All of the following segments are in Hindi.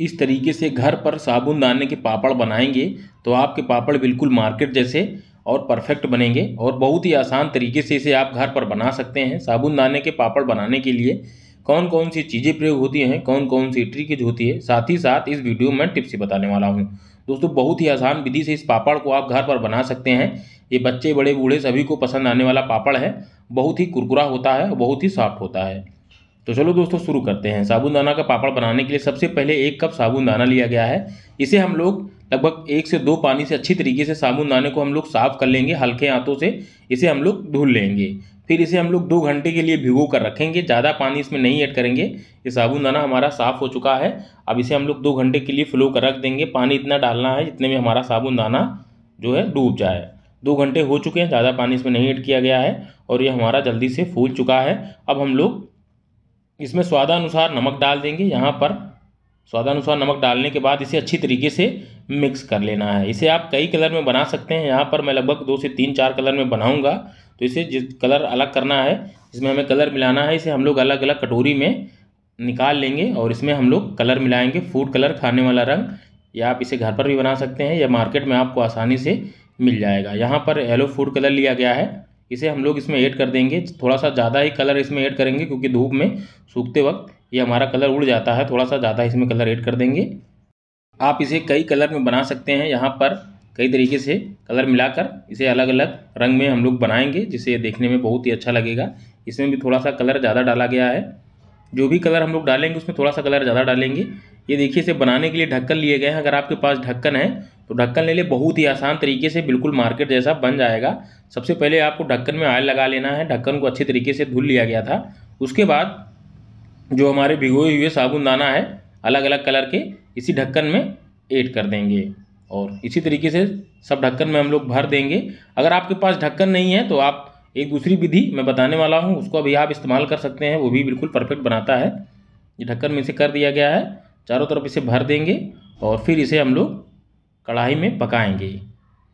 इस तरीके से घर पर साबुन दाने के पापड़ बनाएंगे तो आपके पापड़ बिल्कुल मार्केट जैसे और परफेक्ट बनेंगे और बहुत ही आसान तरीके से इसे आप घर पर बना सकते हैं साबुन दाने के पापड़ बनाने के लिए कौन कौन सी चीज़ें प्रयोग होती हैं कौन कौन सी ट्रिकेज होती है साथ ही साथ इस वीडियो में टिप्स ही बताने वाला हूँ दोस्तों बहुत ही आसान विधि से इस पापड़ को आप घर पर बना सकते हैं ये बच्चे बड़े बूढ़े सभी को पसंद आने वाला पापड़ है बहुत ही कुरकुरा होता है और बहुत ही सॉफ्ट होता है तो चलो दोस्तों शुरू करते हैं साबुनदाना का पापड़ बनाने के लिए सबसे पहले एक कप साबुनदाना लिया गया है इसे हम लोग लगभग एक से दो पानी से अच्छी तरीके से साबुनदाने को हम लोग साफ़ कर लेंगे हल्के हाथों से इसे हम लोग धुल लेंगे फिर इसे हम लोग दो घंटे के लिए भिगो कर रखेंगे ज़्यादा पानी इसमें नहीं ऐड करेंगे ये साबुनदाना हमारा साफ़ हो चुका है अब इसे हम लोग दो घंटे के लिए फ्लो कर रख देंगे पानी इतना डालना है जितने में हमारा साबुनदाना जो है डूब जाए दो घंटे हो चुके हैं ज़्यादा पानी इसमें नहीं ऐड किया गया है और ये हमारा जल्दी से फूल चुका है अब हम लोग इसमें स्वादानुसार नमक डाल देंगे यहाँ पर स्वादानुसार नमक डालने के बाद इसे अच्छी तरीके से मिक्स कर लेना है इसे आप कई कलर में बना सकते हैं यहाँ पर मैं लगभग दो से तीन चार कलर में बनाऊँगा तो इसे जिस कलर अलग करना है इसमें हमें कलर मिलाना है इसे हम लोग अलग अलग कटोरी में निकाल लेंगे और इसमें हम लोग कलर मिलाएंगे फूड कलर खाने वाला रंग या आप इसे घर पर भी बना सकते हैं या मार्केट में आपको आसानी से मिल जाएगा यहाँ पर येलो फूड कलर लिया गया है इसे हम लोग इसमें ऐड कर देंगे थोड़ा सा ज़्यादा ही कलर इसमें ऐड करेंगे क्योंकि धूप में सूखते वक्त ये हमारा कलर उड़ जाता है थोड़ा सा ज़्यादा इसमें कलर ऐड कर देंगे आप इसे कई कलर में बना सकते हैं यहाँ पर कई तरीके से कलर मिलाकर इसे अलग अलग रंग में हम लोग बनाएंगे जिसे देखने में बहुत ही अच्छा लगेगा इसमें भी थोड़ा सा कलर ज़्यादा डाला गया है जो भी कलर हम लोग डालेंगे उसमें थोड़ा सा कलर ज़्यादा डालेंगे ये देखिए इसे बनाने के लिए ढक्कन लिए गए हैं अगर आपके पास ढक्कन है तो ढक्कन ले ले बहुत ही आसान तरीके से बिल्कुल मार्केट जैसा बन जाएगा सबसे पहले आपको ढक्कन में आयल लगा लेना है ढक्कन को अच्छे तरीके से धुल लिया गया था उसके बाद जो हमारे भिगोए हुए साबुनदाना है अलग अलग कलर के इसी ढक्कन में एड कर देंगे और इसी तरीके से सब ढक्कन में हम लोग भर देंगे अगर आपके पास ढक्कन नहीं है तो आप एक दूसरी विधि मैं बताने वाला हूँ उसको अभी आप इस्तेमाल कर सकते हैं वो भी बिल्कुल परफेक्ट बनाता है ये ढक्कन में इसे कर दिया गया है चारों तरफ इसे भर देंगे और फिर इसे हम लोग कढ़ाई में पकाएंगे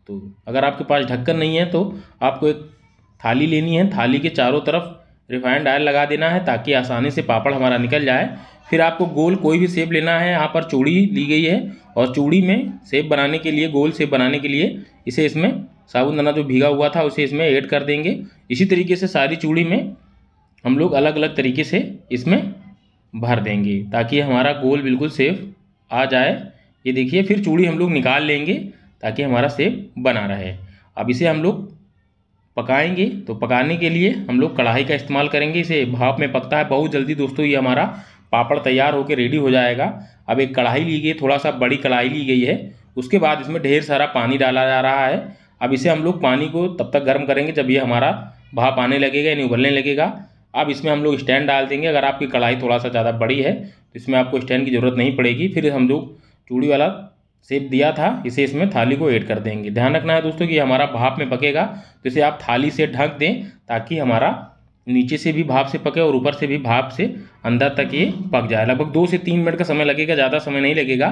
तो अगर आपके पास ढक्कन नहीं है तो आपको एक थाली लेनी है थाली के चारों तरफ रिफाइंड ऑयल लगा देना है ताकि आसानी से पापड़ हमारा निकल जाए फिर आपको गोल कोई भी सेप लेना है यहाँ पर चूड़ी ली गई है और चूड़ी में सेप बनाने के लिए गोल सेप बनाने के लिए इसे इसमें साबुनदाना जो भीगा हुआ था उसे इसमें ऐड कर देंगे इसी तरीके से सारी चूड़ी में हम लोग अलग अलग तरीके से इसमें भर देंगे ताकि हमारा गोल बिल्कुल सेफ आ जाए ये देखिए फिर चूड़ी हम लोग निकाल लेंगे ताकि हमारा सेब बना रहे अब इसे हम लोग पकाएंगे तो पकाने के लिए हम लोग कढ़ाई का इस्तेमाल करेंगे इसे भाप में पकता है बहुत जल्दी दोस्तों ये हमारा पापड़ तैयार होकर रेडी हो जाएगा अब एक कढ़ाई ली गई थोड़ा सा बड़ी कढ़ाई ली गई है उसके बाद इसमें ढेर सारा पानी डाला जा रहा है अब इसे हम लोग पानी को तब तक गर्म करेंगे जब ये हमारा भाप आने लगेगा यानी उबलने लगेगा अब इसमें हम लोग स्टैंड डाल देंगे अगर आपकी कढ़ाई थोड़ा सा ज़्यादा बड़ी है तो इसमें आपको स्टैंड की ज़रूरत नहीं पड़ेगी फिर हम लोग चूड़ी वाला सेप दिया था इसे इसमें थाली को ऐड कर देंगे ध्यान रखना है दोस्तों कि हमारा भाप में पकेगा तो इसे आप थाली से ढक दें ताकि हमारा नीचे से भी भाप से पके और ऊपर से भी भाप से अंदर तक ये पक जाए लगभग दो से तीन मिनट का समय लगेगा ज़्यादा समय नहीं लगेगा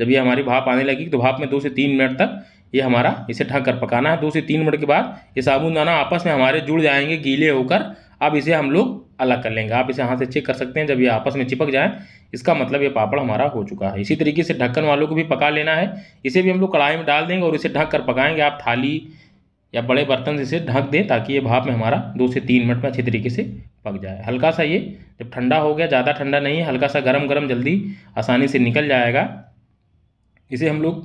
जब ये हमारी भाप आने लगेगी तो भाप में दो से तीन मिनट तक ये हमारा इसे ढक कर पकाना है दो से तीन मिनट के बाद ये साबुन दाना आपस में हमारे जुड़ जाएंगे गीले होकर अब इसे हम लोग अलग कर लेंगे आप इसे हाथ से चेक कर सकते हैं जब ये आपस में चिपक जाए इसका मतलब ये पापड़ हमारा हो चुका है इसी तरीके से ढक्कन वालों को भी पका लेना है इसे भी हम लोग कढ़ाई में डाल देंगे और इसे ढक कर पकाएंगे आप थाली या बड़े बर्तन से इसे ढक दें ताकि ये भाप में हमारा दो से तीन मिनट में अच्छे तरीके से पक जाए हल्का सा ये जब ठंडा हो गया ज़्यादा ठंडा नहीं है हल्का सा गर्म गर्म जल्दी आसानी से निकल जाएगा इसे हम लोग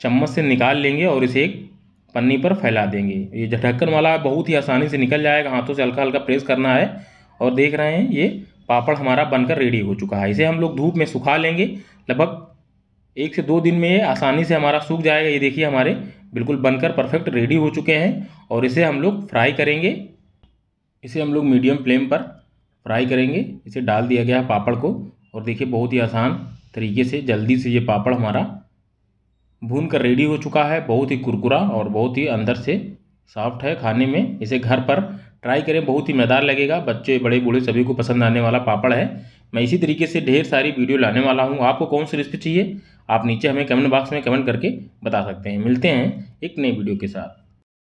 चम्मच से निकाल लेंगे और इसे एक पन्नी पर फैला देंगे ये ढक्कन वाला बहुत ही आसानी से निकल जाएगा हाथों से हल्का हल्का प्रेस करना है और देख रहे हैं ये पापड़ हमारा बनकर रेडी हो चुका है इसे हम लोग धूप में सुखा लेंगे लगभग एक से दो दिन में ये आसानी से हमारा सूख जाएगा ये देखिए हमारे बिल्कुल बनकर परफेक्ट रेडी हो चुके हैं और इसे हम लोग फ्राई करेंगे इसे हम लोग मीडियम फ्लेम पर फ्राई करेंगे इसे डाल दिया गया पापड़ को और देखिए बहुत ही आसान तरीके से जल्दी से ये पापड़ हमारा भून कर रेडी हो चुका है बहुत ही कुरकुरा और बहुत ही अंदर से सॉफ्ट है खाने में इसे घर पर ट्राई करें बहुत ही मज़ेदार लगेगा बच्चे बड़े बूढ़े सभी को पसंद आने वाला पापड़ है मैं इसी तरीके से ढेर सारी वीडियो लाने वाला हूँ आपको कौन सी रेसिपी चाहिए आप नीचे हमें कमेंट बॉक्स में कमेंट करके बता सकते हैं मिलते हैं एक नई वीडियो के साथ